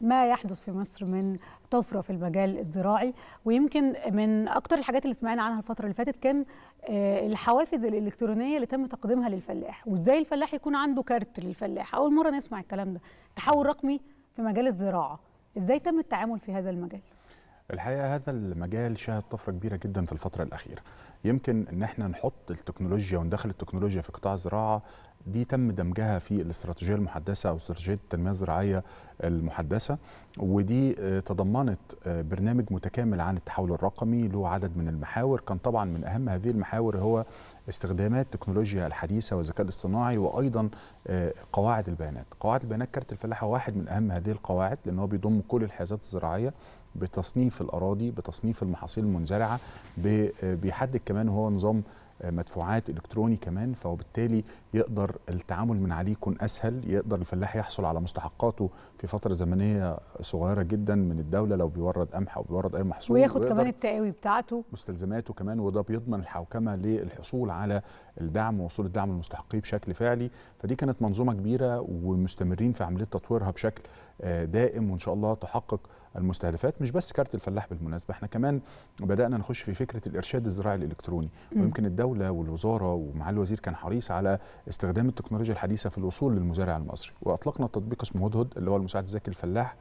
ما يحدث في مصر من طفره في المجال الزراعي ويمكن من اكتر الحاجات اللي سمعنا عنها الفتره اللي فاتت كان آه، الحوافز الالكترونيه اللي تم تقديمها للفلاح وازاي الفلاح يكون عنده كارت للفلاح اول مره نسمع الكلام ده تحول رقمي في مجال الزراعه ازاي تم التعامل في هذا المجال الحقيقه هذا المجال شهد طفره كبيره جدا في الفتره الاخيره يمكن ان احنا نحط التكنولوجيا وندخل التكنولوجيا في قطاع الزراعه دي تم دمجها في الاستراتيجيه المحدثه او استراتيجيه التنميه الزراعيه المحدثه ودي آه، تضمنت آه، برنامج متكامل عن التحول الرقمي له عدد من المحاور كان طبعا من اهم هذه المحاور هو استخدامات التكنولوجيا الحديثه والذكاء الاصطناعي وايضا آه، قواعد البيانات قواعد البيانات كارت الفلاحه واحد من اهم هذه القواعد لأنه بيضم كل الحيازات الزراعيه بتصنيف الاراضي بتصنيف المحاصيل المنزرعه آه، بيحدد كمان هو نظام مدفوعات الكتروني كمان فبالتالي يقدر التعامل من عليه يكون اسهل يقدر الفلاح يحصل على مستحقاته في فتره زمنيه صغيره جدا من الدوله لو بيورد قمح او بيورد اي محصول وياخد كمان التقاوي بتاعته مستلزماته كمان وده بيضمن الحوكمه للحصول على الدعم ووصول الدعم للمستحقين بشكل فعلي فدي كانت منظومه كبيره ومستمرين في عمليه تطويرها بشكل آه، دائم وان شاء الله تحقق المستهدفات مش بس كارت الفلاح بالمناسبه احنا كمان بدانا نخش في فكره الارشاد الزراعي الالكتروني ويمكن الدولة الدوله والوزاره ومعالي الوزير كان حريص على استخدام التكنولوجيا الحديثه في الوصول للمزارع المصري واطلقنا تطبيق اسمه هدهد اللي هو المساعد الذكي الفلاح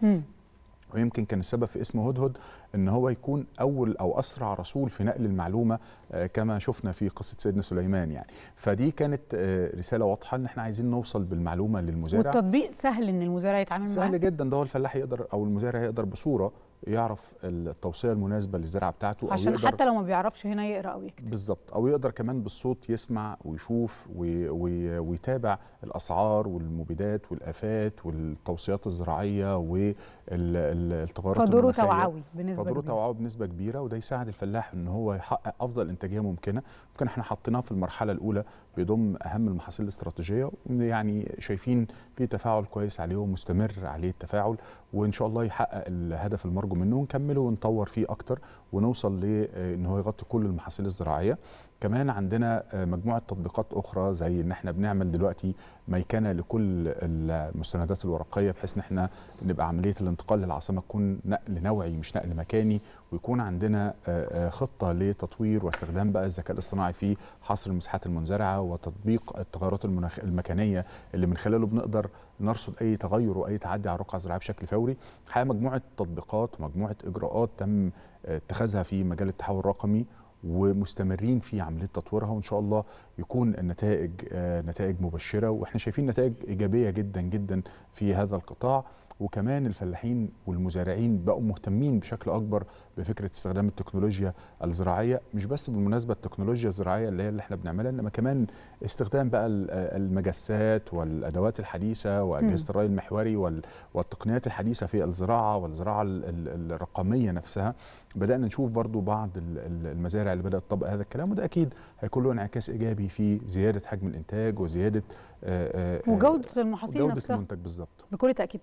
ويمكن كان السبب في اسم هدهد ان هو يكون اول او اسرع رسول في نقل المعلومه آه، كما شفنا في قصه سيدنا سليمان يعني فدي كانت آه، رساله واضحه ان احنا عايزين نوصل بالمعلومه للمزارع والتطبيق سهل ان المزارع يتعامل معاه سهل جدا ده هو الفلاح يقدر او المزارع يقدر بصوره يعرف التوصيه المناسبه للزراعه بتاعته عشان أو يقدر حتى لو ما بيعرفش هنا يقرا او يكتب بالظبط او يقدر كمان بالصوت يسمع ويشوف وي وي ويتابع الاسعار والمبيدات والافات والتوصيات الزراعيه وال التجاره فدوره توعوي بنسبه فدوره توعوي بنسبه كبيره وده يساعد الفلاح ان هو يحقق افضل انتاجيه ممكنه ممكن احنا حطيناه في المرحله الاولى بيضم اهم المحاصيل الاستراتيجيه يعني شايفين في تفاعل كويس عليه ومستمر عليه التفاعل وان شاء الله يحقق الهدف المرجو منه ونكمله ونطور فيه اكتر ونوصل لان هو يغطي كل المحاصيل الزراعيه كمان عندنا آه، مجموعه تطبيقات اخرى زي ان احنا بنعمل دلوقتي ميكنه لكل المستندات الورقيه بحيث ان احنا نبقى عمليه الانتقال للعاصمه تكون نقل نوعي مش نقل مكاني ويكون عندنا آه، آه، خطه لتطوير واستخدام بقى الذكاء الاصطناعي في حصر المساحات المنزرعه وتطبيق التغيرات المناخ المكانيه اللي من خلاله بنقدر نرصد اي تغير واي تعدي على الرقعه الزراعيه بشكل فوري الحقيقه مجموعه تطبيقات ومجموعه اجراءات تم اتخاذها في مجال التحول الرقمي ومستمرين في عمليه تطويرها وان شاء الله يكون النتائج آه، نتائج مبشره واحنا شايفين نتائج ايجابيه جدا جدا في هذا القطاع وكمان الفلاحين والمزارعين بقوا مهتمين بشكل اكبر بفكره استخدام التكنولوجيا الزراعيه مش بس بالمناسبه التكنولوجيا الزراعيه اللي هي اللي احنا بنعملها انما كمان استخدام بقى المجسات والادوات الحديثه واجهزه الري المحوري والتقنيات الحديثه في الزراعه والزراعه الرقميه نفسها بدانا نشوف برضو بعض المزارع اللي بدات تطبق هذا الكلام وده اكيد هيكون له انعكاس ايجابي في زياده حجم الانتاج وزياده آه، آه، وجوده آه، المحاصيل نفسها نفسها. المنتج بالظبط بكل تاكيد